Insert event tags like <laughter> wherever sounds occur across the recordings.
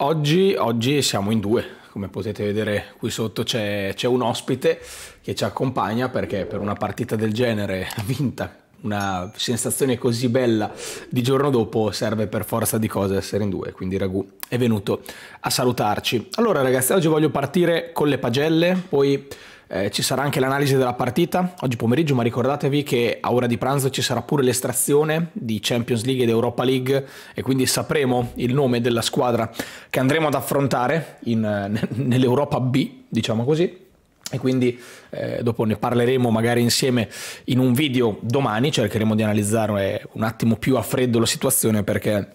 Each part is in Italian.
Oggi, oggi, siamo in due, come potete vedere qui sotto c'è, c'è, un ospite che ci accompagna perché per una partita del genere <laughs> vinta, una sensazione così bella di giorno dopo serve per forza di cose essere in due, quindi Ragù è venuto a salutarci. Allora ragazzi, oggi voglio partire con le pagelle, poi eh, ci sarà anche l'analisi della partita oggi pomeriggio, ma ricordatevi che a ora di pranzo ci sarà pure l'estrazione di Champions League ed Europa League e quindi sapremo il nome della squadra che andremo ad affrontare eh, nell'Europa B, diciamo così. E quindi eh, dopo ne parleremo magari insieme in un video domani, cercheremo di analizzare un attimo più a freddo la situazione perché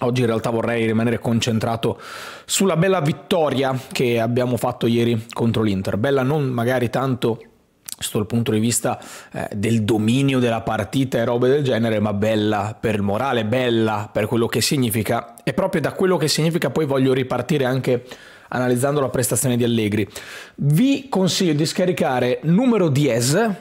Oggi in realtà vorrei rimanere concentrato sulla bella vittoria che abbiamo fatto ieri contro l'Inter. Bella non magari tanto sotto punto di vista eh, del dominio della partita e robe del genere, ma bella per il morale, bella per quello che significa. E proprio da quello che significa poi voglio ripartire anche analizzando la prestazione di Allegri. Vi consiglio di scaricare numero 10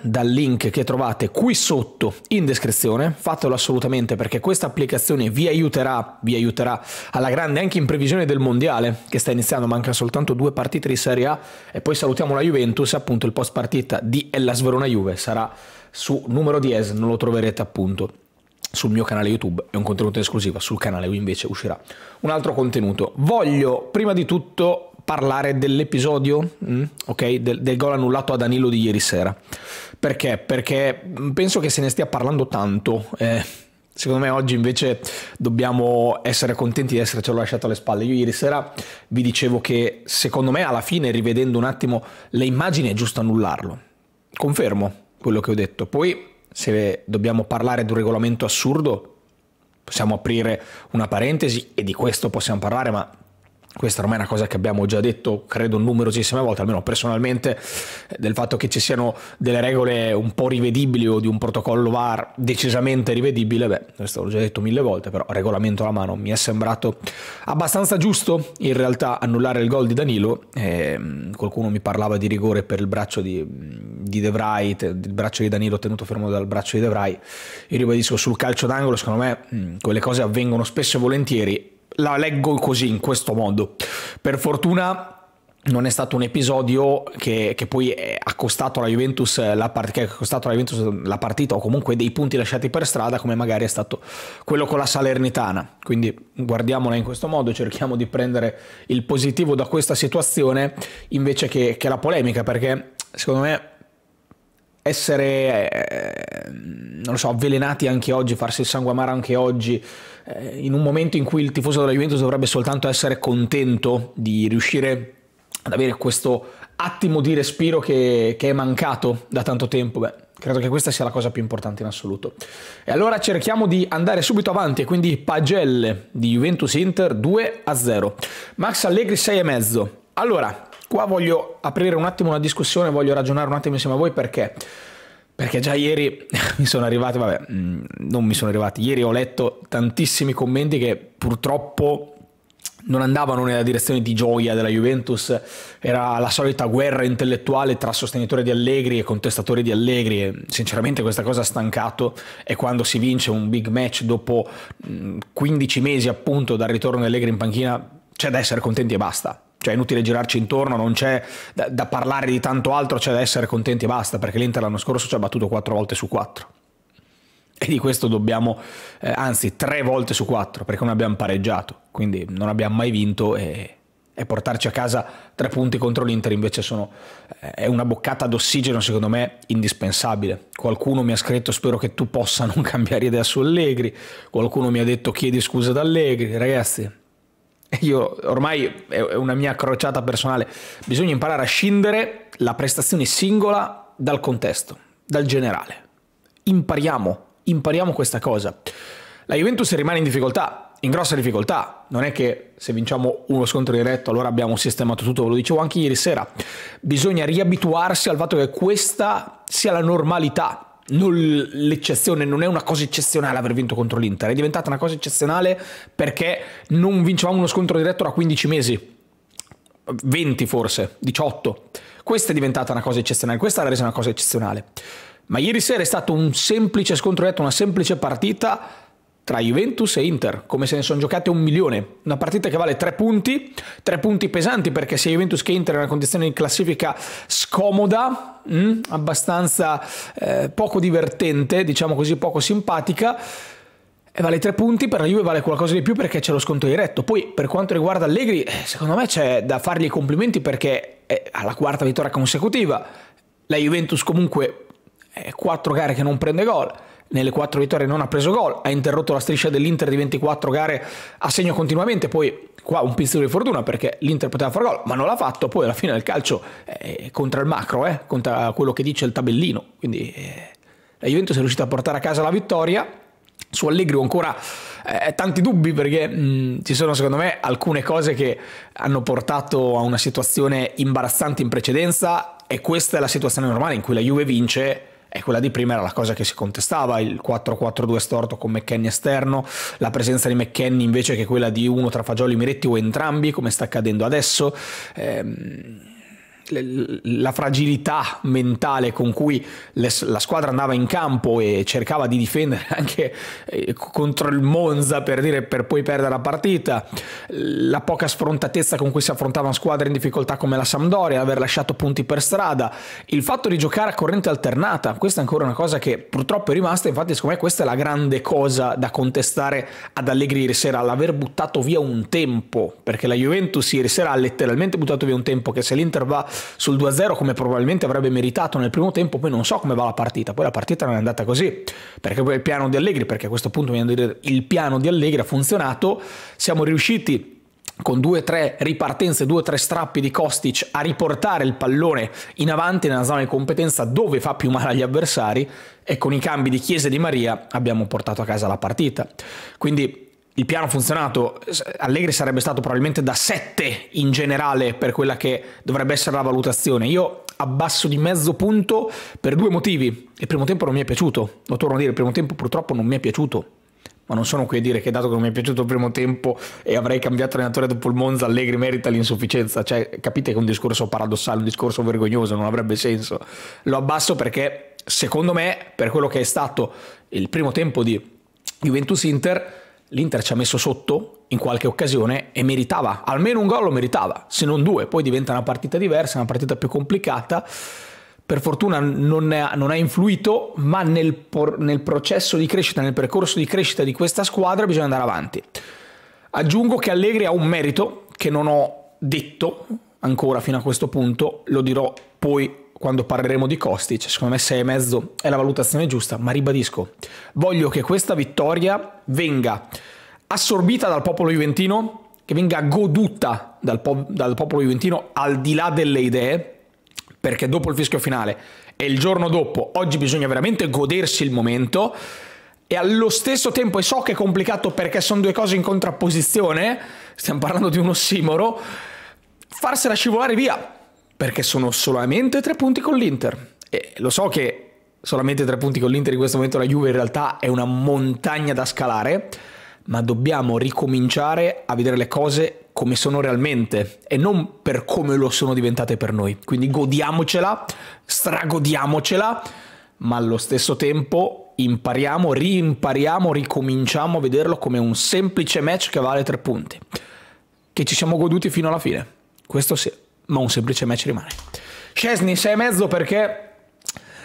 dal link che trovate qui sotto in descrizione, fatelo assolutamente perché questa applicazione vi aiuterà, vi aiuterà alla grande anche in previsione del mondiale che sta iniziando, manca soltanto due partite di Serie A e poi salutiamo la Juventus, appunto il post partita di Ellas Verona Juve sarà su numero 10, non lo troverete appunto sul mio canale YouTube è un contenuto esclusivo, sul canale invece uscirà un altro contenuto. Voglio prima di tutto parlare dell'episodio, mm, ok, del, del gol annullato a Danilo di ieri sera. Perché? Perché mm, penso che se ne stia parlando tanto. Eh, Secondo me oggi invece dobbiamo essere contenti di essercelo lasciato alle spalle. Io ieri sera vi dicevo che secondo me alla fine, rivedendo un attimo le immagini, è giusto annullarlo. Confermo quello che ho detto. Poi se dobbiamo parlare di un regolamento assurdo, possiamo aprire una parentesi e di questo possiamo parlare, ma questa ormai è una cosa che abbiamo già detto, credo, numerosissime volte, almeno personalmente, del fatto che ci siano delle regole un po' rivedibili o di un protocollo VAR decisamente rivedibile, beh, questo l'ho già detto mille volte, però regolamento alla mano mi è sembrato abbastanza giusto in realtà annullare il gol di Danilo, eh, qualcuno mi parlava di rigore per il braccio di, di De Vrij, il braccio di Danilo tenuto fermo dal braccio di De Vrij, io ribadisco sul calcio d'angolo, secondo me mh, quelle cose avvengono spesso e volentieri la leggo così, in questo modo. Per fortuna non è stato un episodio che, che poi ha costato alla Juventus, Juventus la partita o comunque dei punti lasciati per strada come magari è stato quello con la Salernitana. Quindi guardiamola in questo modo, cerchiamo di prendere il positivo da questa situazione invece che, che la polemica perché secondo me essere, eh, non so, avvelenati anche oggi, farsi il sangue amaro anche oggi, eh, in un momento in cui il tifoso della Juventus dovrebbe soltanto essere contento di riuscire ad avere questo attimo di respiro che, che è mancato da tanto tempo, beh, credo che questa sia la cosa più importante in assoluto. E allora cerchiamo di andare subito avanti, e quindi pagelle di Juventus Inter 2 a 0, Max Allegri 6,5. Allora, Qua voglio aprire un attimo una discussione, voglio ragionare un attimo insieme a voi perché perché già ieri <laughs> mi sono arrivati, vabbè, mm, non mi sono arrivati, ieri ho letto tantissimi commenti che purtroppo non andavano nella direzione di gioia della Juventus, era la solita guerra intellettuale tra sostenitori di Allegri e contestatori di Allegri e sinceramente questa cosa ha stancato e quando si vince un big match dopo 15 mm, mesi appunto dal ritorno di Allegri in panchina c'è da essere contenti e basta, cioè è inutile girarci intorno, non c'è da, da parlare di tanto altro, c'è da essere contenti e basta, perché l'Inter l'anno scorso ci ha battuto 4 volte su 4. E di questo dobbiamo, eh, anzi 3 volte su 4, perché non abbiamo pareggiato, quindi non abbiamo mai vinto e, e portarci a casa 3 punti contro l'Inter invece sono, eh, è una boccata d'ossigeno secondo me indispensabile. Qualcuno mi ha scritto spero che tu possa non <laughs> cambiare idea su Allegri, qualcuno mi ha detto chiedi scusa ad Allegri, ragazzi <laughs> io ormai è una mia crociata personale, bisogna imparare a scindere la prestazione singola dal contesto, dal generale. Impariamo, impariamo questa cosa. La Juventus rimane in difficoltà, in grossa difficoltà. Non è che se vinciamo uno scontro diretto allora abbiamo sistemato tutto, ve lo dicevo anche ieri sera. Bisogna riabituarsi al fatto che questa sia la normalità non l'eccezione, non è una cosa eccezionale aver vinto contro l'Inter, è diventata una cosa eccezionale perché non vincevamo uno scontro diretto da 15 mesi, 20 forse, 18. Questa è diventata una cosa eccezionale, questa l'ha resa una cosa eccezionale. Ma ieri sera è stato un semplice scontro diretto, una semplice partita tra Juventus e Inter, come se ne sono giocate un milione. Una partita che vale tre punti, tre punti pesanti perché sia Juventus che Inter è una condizione di classifica scomoda, mh, mm, abbastanza eh, poco divertente, diciamo così, poco simpatica. E vale tre punti, per la Juve vale qualcosa di più perché c'è lo sconto diretto. Poi per quanto riguarda Allegri, eh, secondo me c'è da fargli i complimenti perché è alla quarta vittoria consecutiva. La Juventus comunque è eh, quattro gare che non prende gol nelle quattro vittorie non ha preso gol, ha interrotto la striscia dell'Inter di 24 gare a segno continuamente, poi qua un pizzico di fortuna perché l'Inter poteva fare gol, ma non l'ha fatto, poi alla fine del calcio è eh, contra il macro, eh, contra quello che dice il tabellino, quindi eh, la Juventus è riuscita a portare a casa la vittoria, su Allegri ho ancora eh, tanti dubbi perché mh, mm, ci sono secondo me alcune cose che hanno portato a una situazione imbarazzante in precedenza e questa è la situazione normale in cui la Juve vince e quella di prima era la cosa che si contestava, il 4-4-2 storto con McKenny esterno, la presenza di McKenny invece che quella di uno tra Fagioli e Miretti o entrambi, come sta accadendo adesso. Ehm la fragilità mentale con cui le, la squadra andava in campo e cercava di difendere <laughs> anche eh, contro il Monza per, dire, per poi perdere la partita, la poca sfrontatezza con cui si affrontavano squadre in difficoltà come la Sampdoria, aver lasciato punti per strada, il fatto di giocare a corrente alternata, questa è ancora una cosa che purtroppo è rimasta, infatti secondo me questa è la grande cosa da contestare ad Allegri ieri sera, l'aver buttato via un tempo, perché la Juventus ieri sera ha letteralmente buttato via un tempo che se l'Inter va sul 2-0 come probabilmente avrebbe meritato nel primo tempo, poi non so come va la partita, poi la partita non è andata così, perché poi il piano di Allegri, perché a questo punto viene da dire il piano di Allegri ha funzionato, siamo riusciti con due o tre ripartenze, due o tre strappi di Kostic a riportare il pallone in avanti nella zona di competenza dove fa più male agli avversari e con i cambi di Chiesa e di Maria abbiamo portato a casa la partita. Quindi il piano ha funzionato, Allegri sarebbe stato probabilmente da 7 in generale per quella che dovrebbe essere la valutazione. Io abbasso di mezzo punto per due motivi. Il primo tempo non mi è piaciuto, lo torno a dire, il primo tempo purtroppo non mi è piaciuto. Ma non sono qui a dire che dato che non mi è piaciuto il primo tempo e avrei cambiato allenatore dopo il Monza, Allegri merita l'insufficienza. Cioè, capite che è un discorso paradossale, un discorso vergognoso, non avrebbe senso. Lo abbasso perché, secondo me, per quello che è stato il primo tempo di Juventus Inter, l'Inter ci ha messo sotto in qualche occasione e meritava, almeno un gol lo meritava, se non due, poi diventa una partita diversa, una partita più complicata, per fortuna non, ha, non ha influito, ma nel, por, nel processo di crescita, nel percorso di crescita di questa squadra bisogna andare avanti. Aggiungo che Allegri ha un merito che non ho detto ancora fino a questo punto, lo dirò poi quando parleremo di costi, cioè secondo me 6,5 è la valutazione giusta, ma ribadisco, voglio che questa vittoria venga assorbita dal popolo juventino, che venga goduta dal, po dal popolo juventino al di là delle idee, perché dopo il fischio finale e il giorno dopo, oggi bisogna veramente godersi il momento e allo stesso tempo, e so che è complicato perché sono due cose in contrapposizione, stiamo parlando di un ossimoro, farsela scivolare via perché sono solamente tre punti con l'Inter. E lo so che solamente tre punti con l'Inter in questo momento la Juve in realtà è una montagna da scalare, ma dobbiamo ricominciare a vedere le cose come sono realmente e non per come lo sono diventate per noi. Quindi godiamocela, stragodiamocela, ma allo stesso tempo impariamo, rimpariamo, ricominciamo a vederlo come un semplice match che vale tre punti, che ci siamo goduti fino alla fine. Questo sì ma un semplice match rimane. Scesni 6,5 perché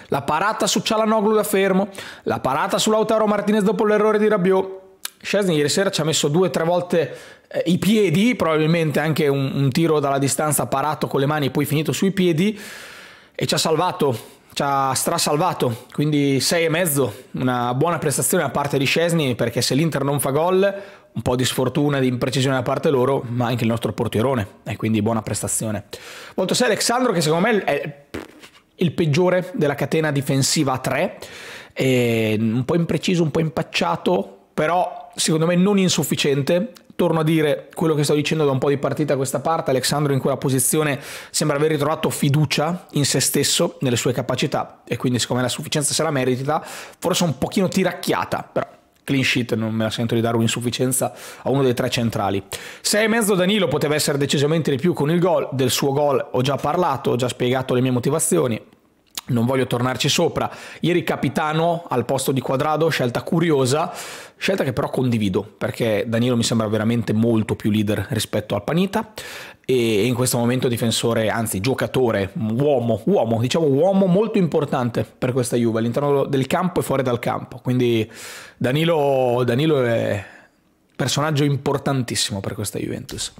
la parata su Cialanoglu da fermo, la parata su Lautaro Martinez dopo l'errore di Rabiot. Scesni ieri sera ci ha messo due o tre volte eh, i piedi, probabilmente anche un, un, tiro dalla distanza parato con le mani e poi finito sui piedi e ci ha salvato, ci ha strasalvato, quindi 6,5, una buona prestazione da parte di Scesni perché se l'Inter non fa gol un po' di sfortuna e di imprecisione da parte loro, ma anche il nostro portierone, e quindi buona prestazione. Molto 6 Alexandro, che secondo me è il peggiore della catena difensiva a 3, è un po' impreciso, un po' impacciato, però secondo me non insufficiente. Torno a dire quello che sto dicendo da un po' di partita a questa parte, Alexandro in quella posizione sembra aver ritrovato fiducia in se stesso, nelle sue capacità e quindi secondo me la sufficienza se la merita, forse un pochino tiracchiata, però clean sheet, non me la sento di dare un'insufficienza a uno dei tre centrali. Sei e 6,5 Danilo poteva essere decisamente di più con il gol, del suo gol ho già parlato, ho già spiegato le mie motivazioni non voglio tornarci sopra. Ieri capitano al posto di Quadrado, scelta curiosa, scelta che però condivido, perché Danilo mi sembra veramente molto più leader rispetto al Panita e in questo momento difensore, anzi giocatore, uomo, uomo, diciamo uomo molto importante per questa Juve, all'interno del campo e fuori dal campo. Quindi Danilo, Danilo è personaggio importantissimo per questa Juventus.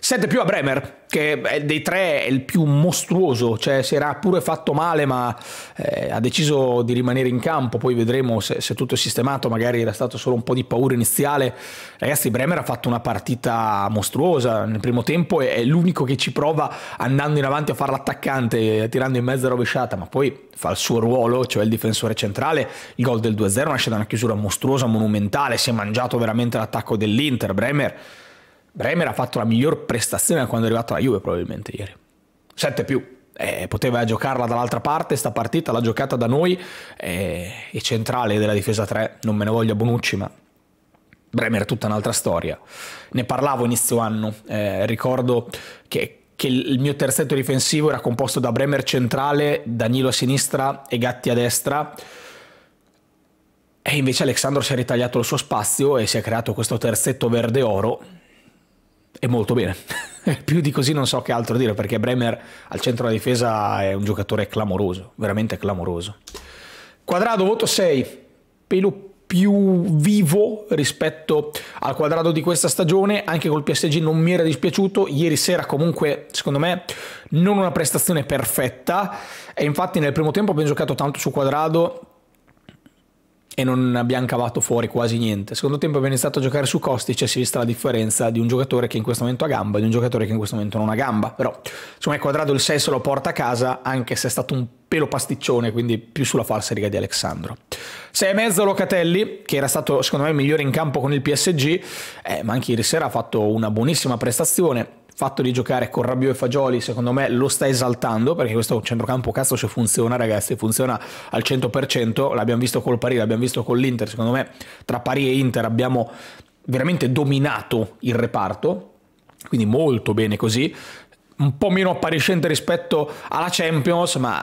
7 più a Bremer, che dei tre è il più mostruoso, cioè si era pure fatto male ma eh, ha deciso di rimanere in campo, poi vedremo se, se, tutto è sistemato, magari era stato solo un po' di paura iniziale. Ragazzi, Bremer ha fatto una partita mostruosa nel primo tempo, è, l'unico che ci prova andando in avanti a fare l'attaccante, tirando in mezzo rovesciata, ma poi fa il suo ruolo, cioè il difensore centrale. Il gol del 2-0 nasce da una chiusura mostruosa, monumentale, si è mangiato veramente l'attacco dell'Inter, Bremer, Bremer ha fatto la miglior prestazione da quando è arrivato alla Juve probabilmente ieri. 7 più. Eh, poteva giocarla dall'altra parte, sta partita l'ha giocata da noi eh, e centrale della difesa 3, non me ne voglia Bonucci, ma Bremer è tutta un'altra storia. Ne parlavo inizio anno, eh, ricordo che, che, il mio terzetto difensivo era composto da Bremer centrale, Danilo a sinistra e Gatti a destra e invece Alexandro si è ritagliato il suo spazio e si è creato questo terzetto verde-oro. E molto bene. <laughs> Più di così non so che altro dire perché Bremer al centro della difesa è un giocatore clamoroso, veramente clamoroso. Quadrado, voto 6. Pelu più vivo rispetto al quadrado di questa stagione, anche col PSG non mi era dispiaciuto, ieri sera comunque secondo me non una prestazione perfetta e infatti nel primo tempo abbiamo giocato tanto su quadrado e non abbiamo cavato fuori quasi niente. Secondo tempo abbiamo iniziato a giocare su Costi, e si è vista la differenza di un giocatore che in questo momento ha gamba e di un giocatore che in questo momento non ha gamba. Però, insomma, è quadrato il 6 se lo porta a casa, anche se è stato un pelo pasticcione, quindi più sulla falsa riga di Alessandro. 6 e mezzo Locatelli, che era stato secondo me il migliore in campo con il PSG, eh, ma anche ieri sera ha fatto una buonissima prestazione fatto di giocare con Rabio e Fagioli secondo me lo sta esaltando perché questo centrocampo cazzo se funziona ragazzi funziona al 100% l'abbiamo visto col Parì, l'abbiamo visto con l'Inter secondo me tra Parì e Inter abbiamo veramente dominato il reparto quindi molto bene così un po' meno appariscente rispetto alla Champions ma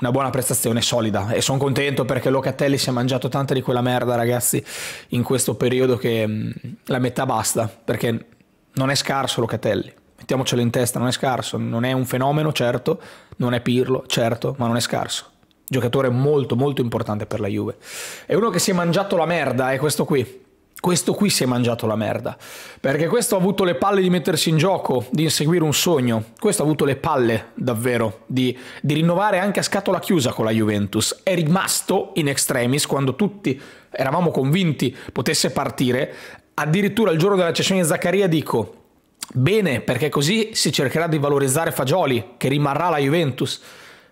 una buona prestazione solida e sono contento perché Locatelli si è mangiato tanta di quella merda ragazzi in questo periodo che mm, la metà basta perché non è scarso Locatelli mettiamocelo in testa, non è scarso, non è un fenomeno, certo, non è Pirlo, certo, ma non è scarso. Giocatore molto molto importante per la Juve. È uno che si è mangiato la merda, è questo qui. Questo qui si è mangiato la merda, perché questo ha avuto le palle di mettersi in gioco, di inseguire un sogno, questo ha avuto le palle davvero di, di rinnovare anche a scatola chiusa con la Juventus, è rimasto in extremis quando tutti eravamo convinti potesse partire, addirittura il giorno della cessione di Zaccaria dico Bene, perché così si cercherà di valorizzare Fagioli, che rimarrà la Juventus.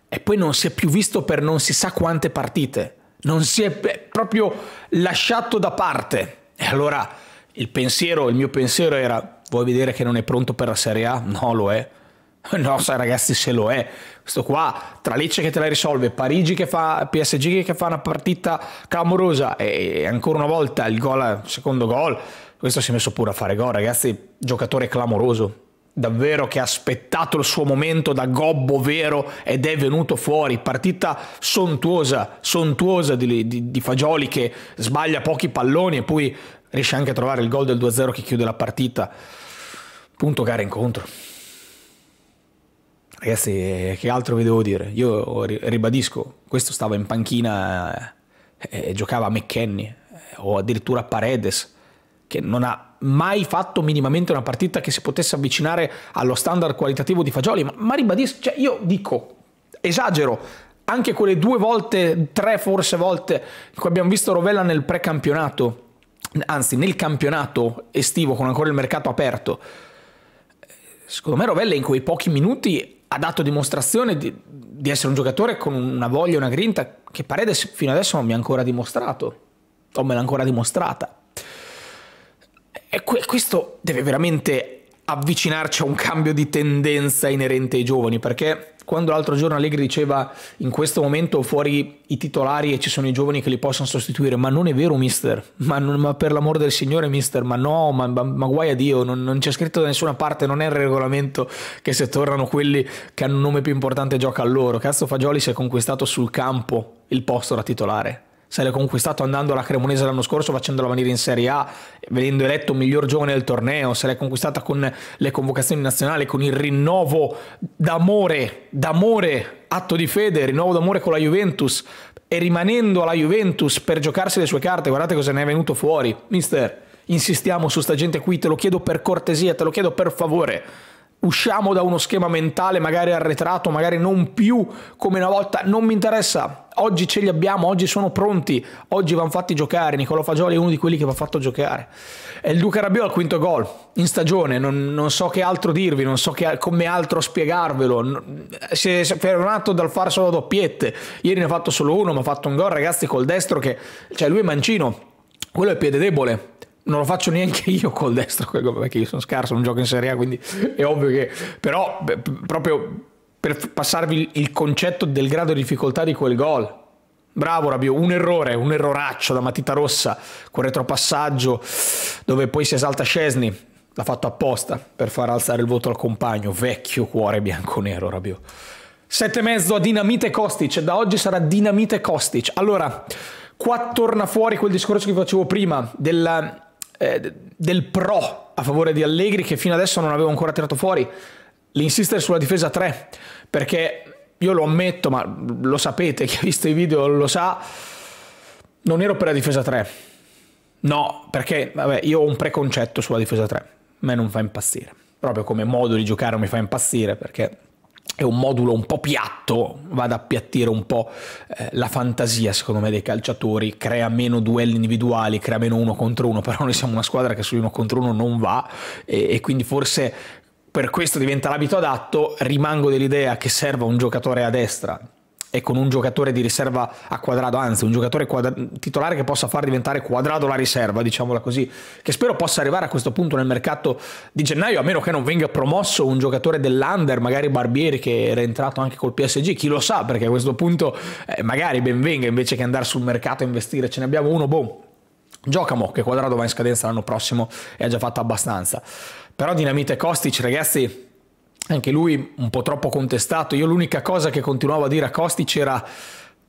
E poi non si è più visto per non si sa quante partite. Non si è proprio lasciato da parte. E allora il pensiero, il mio pensiero era, vuoi vedere che non è pronto per la Serie A? No, lo è. <laughs> No, sai ragazzi, se lo è. Questo qua, tra Lecce che te la risolve, Parigi che fa, PSG che fa una partita clamorosa e ancora una volta il, gol, il secondo gol, questo si è messo pure a fare gol, ragazzi, giocatore clamoroso. Davvero che ha aspettato il suo momento da gobbo vero ed è venuto fuori. Partita sontuosa, sontuosa di, di, di Fagioli che sbaglia pochi palloni e poi riesce anche a trovare il gol del 2-0 che chiude la partita. Punto gara incontro. Ragazzi, che altro vi devo dire? Io ribadisco, questo stava in panchina eh, e giocava a McKenny eh, o addirittura a Paredes, che non ha mai fatto minimamente una partita che si potesse avvicinare allo standard qualitativo di Fagioli, ma, ma ribadisco, cioè io dico, esagero, anche quelle due volte, tre forse volte, in cui abbiamo visto Rovella nel precampionato, anzi nel campionato estivo con ancora il mercato aperto, secondo me Rovella in quei pochi minuti ha dato dimostrazione di, di essere un giocatore con una voglia, una grinta che Paredes fino adesso non mi ha ancora dimostrato, o me l'ha ancora dimostrata. E questo deve veramente avvicinarci a un cambio di tendenza inerente ai giovani, perché quando l'altro giorno Allegri diceva in questo momento fuori i titolari e ci sono i giovani che li possono sostituire, ma non è vero mister, ma, non, ma per l'amor del Signore mister, ma no, ma, ma, ma guai a Dio, non, non, c'è scritto da nessuna parte, non è il regolamento che se tornano quelli che hanno un nome più importante gioca a loro, cazzo Fagioli si è conquistato sul campo il posto da titolare, se l'è conquistato andando alla Cremonese l'anno scorso facendola venire in Serie A, venendo eletto miglior giovane del torneo, se l'è conquistata con le convocazioni nazionali, con il rinnovo d'amore, d'amore, atto di fede, rinnovo d'amore con la Juventus e rimanendo alla Juventus per giocarsi le sue carte, guardate cosa ne è venuto fuori, mister. Insistiamo su sta gente qui, te lo chiedo per cortesia, te lo chiedo per favore usciamo da uno schema mentale magari arretrato, magari non più come una volta, non mi interessa. Oggi ce li abbiamo, oggi sono pronti, oggi vanno fatti giocare. Nicolò Fagioli è uno di quelli che va fatto giocare. È il Duca Rabiot al quinto gol in stagione, non, non so che altro dirvi, non so che, come altro spiegarvelo. Si è fermato dal fare solo doppiette. Ieri ne ha fatto solo uno, ma ha fatto un gol, ragazzi, col destro che... Cioè lui è mancino, quello è piede debole, non lo faccio neanche <laughs> io col destro perché io sono scarso, non gioco in Serie A, quindi è ovvio che... Però proprio per passarvi il concetto del grado di difficoltà di quel gol. Bravo Rabio, un errore, un erroraccio da matita rossa, quel retropassaggio dove poi si esalta Scesni. L'ha fatto apposta per far alzare il voto al compagno, vecchio cuore bianco-nero Rabio. Sette e mezzo a Dinamite Kostic, da oggi sarà Dinamite Kostic. Allora, qua torna fuori quel discorso che facevo prima della eh, del pro a favore di Allegri che fino adesso non avevo ancora tirato fuori, l'insistere sulla difesa 3, perché io lo ammetto, ma lo sapete, <laughs> chi ha visto i video lo sa, non ero per la difesa 3. No, perché vabbè, io ho un preconcetto sulla difesa 3, a me non fa impazzire, proprio come modo di giocare non mi fa impazzire, perché è un modulo un po' piatto, va ad appiattire un po' eh, la fantasia, secondo me, dei calciatori, crea meno duelli individuali, crea meno uno contro uno, <laughs> però noi siamo una squadra che sull'uno contro uno non va e, e quindi forse per questo diventa l'abito adatto, rimango dell'idea che serva un giocatore a destra e con un giocatore di riserva a quadrato, anzi un giocatore titolare che possa far diventare quadrato la riserva, diciamola così, che spero possa arrivare a questo punto nel mercato di gennaio, a meno che non venga promosso un giocatore dell'Under, magari Barbieri che era entrato anche col PSG, chi lo sa, perché a questo punto eh, magari venga invece che andare sul mercato a investire, ce ne abbiamo uno, boom, Giocamo, che quadrato va in scadenza l'anno prossimo e ha già fatto abbastanza. Però Dinamite e Kostic, ragazzi, anche lui un po' troppo contestato. Io l'unica cosa che continuavo a dire a Kostic era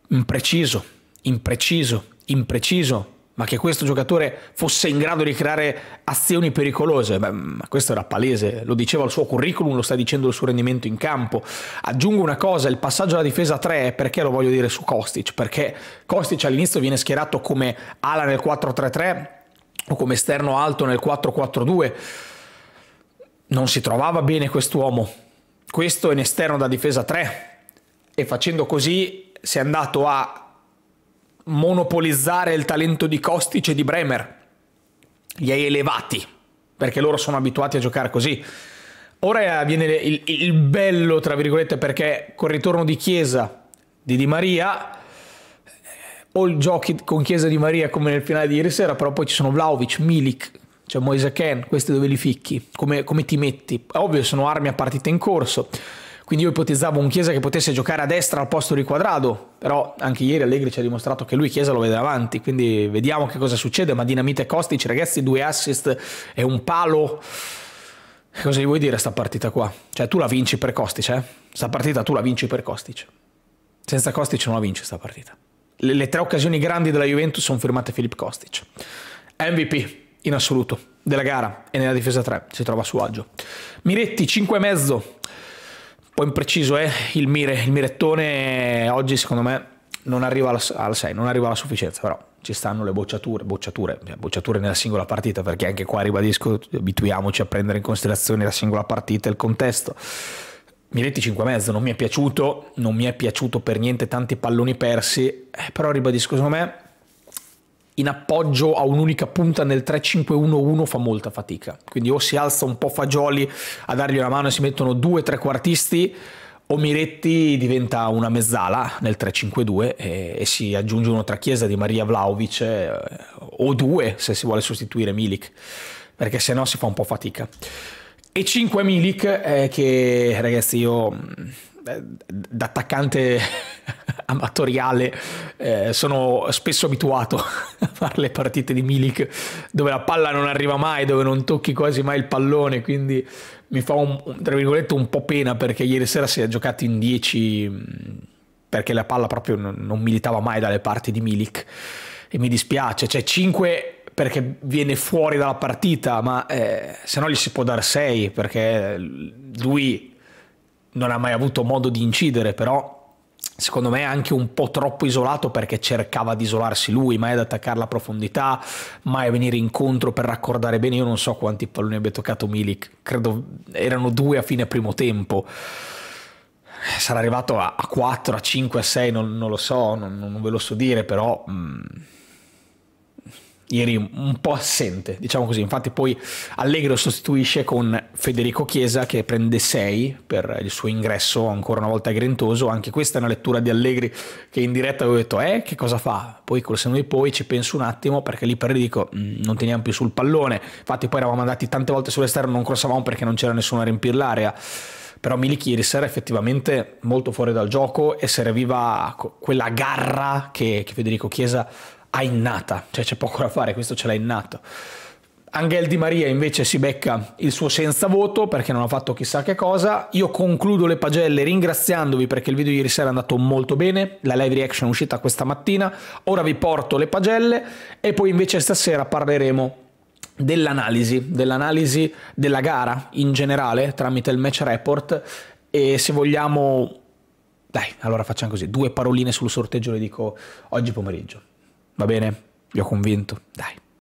impreciso, impreciso, impreciso, ma che questo giocatore fosse in grado di creare azioni pericolose, beh, mm, ma questo era palese, lo diceva il suo curriculum, lo sta dicendo il suo rendimento in campo. Aggiungo una cosa, il passaggio alla difesa 3, perché lo voglio dire su Kostic? Perché Kostic all'inizio viene schierato come ala nel 4-3-3 o come esterno alto nel 4-4-2 non si trovava bene quest'uomo. Questo è in esterno da difesa 3 e facendo così si è andato a monopolizzare il talento di Kostic e di Bremer. Li hai elevati perché loro sono abituati a giocare così. Ora viene il, il bello, tra virgolette, perché col ritorno di Chiesa di Di Maria eh, o il giochi con Chiesa Di Maria come nel finale di ieri sera, però poi ci sono Vlaovic, Milik, cioè Moise Ken, questi dove li ficchi, come, come ti metti. Ovvio sono armi a partita in corso, quindi io ipotizzavo un Chiesa che potesse giocare a destra al posto di Quadrado, però anche ieri Allegri ci ha dimostrato che lui Chiesa lo vede davanti, quindi vediamo che cosa succede, ma Dinamite e Kostic, ragazzi, due assist e un palo... Cosa gli vuoi dire sta partita qua? Cioè tu la vinci per Kostic, eh? Sta partita tu la vinci per Kostic. Senza Kostic non la vinci sta partita. Le, le tre occasioni grandi della Juventus sono firmate Filippo Kostic. MVP, in assoluto della gara e nella difesa 3 si trova a suo agio. Miretti 5,5, un po' impreciso eh? il, mire, il mirettone oggi secondo me non arriva alla, 6, non arriva alla sufficienza, però ci stanno le bocciature, bocciature, eh, bocciature nella singola partita, perché anche qua ribadisco, abituiamoci a prendere in considerazione la singola partita e il contesto. Miretti 5,5 non mi è piaciuto, non mi è piaciuto per niente tanti palloni persi, eh, però ribadisco secondo me in appoggio a un'unica punta nel 3-5-1-1 fa molta fatica. Quindi o si alza un po' Fagioli a dargli una mano e si mettono due tre quartisti, o Miretti diventa una mezzala nel 3-5-2 e, e, si aggiungono tra Chiesa di Maria Vlaovic eh, o due se si vuole sostituire Milik, perché sennò si fa un po' fatica. E 5 Milik eh, che ragazzi io mm, eh, da attaccante amatoriale eh, sono spesso abituato a fare le partite di Milik dove la palla non arriva mai, dove non tocchi quasi mai il pallone, quindi mi fa un, tra virgolette un po' pena perché ieri sera si è giocato in 10 mm, perché la palla proprio non, non militava mai dalle parti di Milik e mi dispiace, cioè 5 perché viene fuori dalla partita, ma eh, se no gli si può dare 6 perché lui non ha mai avuto modo di incidere, però secondo me anche un po' troppo isolato perché cercava di isolarsi lui, mai ad attaccare la profondità, mai a venire incontro per raccordare bene. Io non so quanti palloni abbia toccato Milik, credo erano due a fine primo tempo. Eh, sarà arrivato a, a 4, a 5, a 6, non, non lo so, non, non, ve lo so dire, però... Mh mm, ieri un po' assente, diciamo così. Infatti poi Allegro sostituisce con Federico Chiesa che prende 6 per il suo ingresso ancora una volta grintoso. Anche questa è una lettura di Allegri che in diretta avevo detto "Eh, che cosa fa?". Poi col seno di poi ci penso un attimo perché lì per lì dico mm, "Non teniamo più sul pallone". Infatti poi eravamo andati tante volte sull'esterno, non crossavamo perché non c'era nessuno a riempire l'area però Milichiris era effettivamente molto fuori dal gioco e serviva quella garra che, che Federico Chiesa ha ah, innata, cioè c'è poco da fare, questo ce l'ha innato. Angel Di Maria invece si becca il suo senza voto perché non ha fatto chissà che cosa. Io concludo le pagelle ringraziandovi perché il video ieri sera è andato molto bene, la live reaction è uscita questa mattina, ora vi porto le pagelle e poi invece stasera parleremo dell'analisi, dell'analisi della gara in generale tramite il match report e se vogliamo... Dai, allora facciamo così, due paroline sul sorteggio le dico oggi pomeriggio. Va bene? Vi ho convinto, dai.